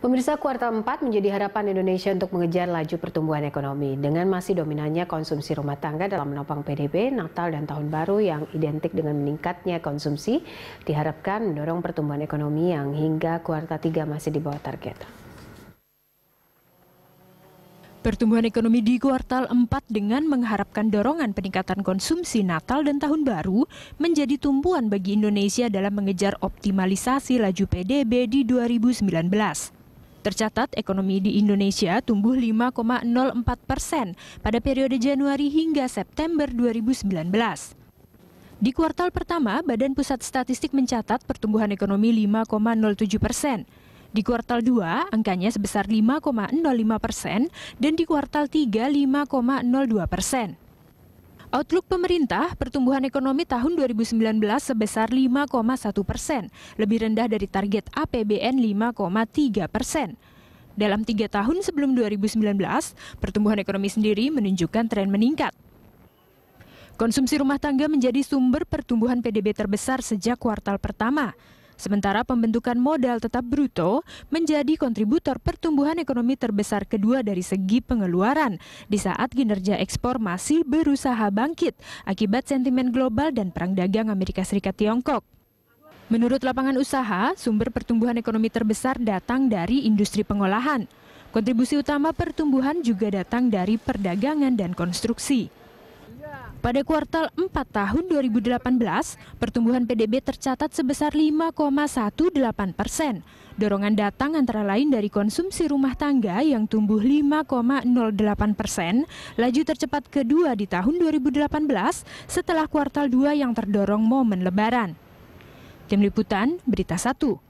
Pemirsa kuartal 4 menjadi harapan Indonesia untuk mengejar laju pertumbuhan ekonomi dengan masih dominannya konsumsi rumah tangga dalam menopang PDB Natal dan Tahun Baru yang identik dengan meningkatnya konsumsi diharapkan mendorong pertumbuhan ekonomi yang hingga kuartal 3 masih di bawah target. Pertumbuhan ekonomi di kuartal 4 dengan mengharapkan dorongan peningkatan konsumsi Natal dan Tahun Baru menjadi tumpuan bagi Indonesia dalam mengejar optimalisasi laju PDB di 2019. Tercatat ekonomi di Indonesia tumbuh 5,04 persen pada periode Januari hingga September 2019. Di kuartal pertama, Badan Pusat Statistik mencatat pertumbuhan ekonomi 5,07 persen. Di kuartal 2, angkanya sebesar 5,05 persen, dan di kuartal 3, 5,02 persen. Outlook pemerintah, pertumbuhan ekonomi tahun 2019 sebesar 5,1 persen, lebih rendah dari target APBN 5,3 persen. Dalam tiga tahun sebelum 2019, pertumbuhan ekonomi sendiri menunjukkan tren meningkat. Konsumsi rumah tangga menjadi sumber pertumbuhan PDB terbesar sejak kuartal pertama. Sementara pembentukan modal tetap bruto menjadi kontributor pertumbuhan ekonomi terbesar kedua dari segi pengeluaran di saat kinerja ekspor masih berusaha bangkit akibat sentimen global dan perang dagang Amerika Serikat Tiongkok. Menurut lapangan usaha, sumber pertumbuhan ekonomi terbesar datang dari industri pengolahan. Kontribusi utama pertumbuhan juga datang dari perdagangan dan konstruksi. Pada kuartal 4 tahun 2018, pertumbuhan PDB tercatat sebesar 5,18 persen. Dorongan datang antara lain dari konsumsi rumah tangga yang tumbuh 5,08 persen, laju tercepat kedua di tahun 2018 setelah kuartal 2 yang terdorong momen lebaran. Tim Liputan, Berita 1.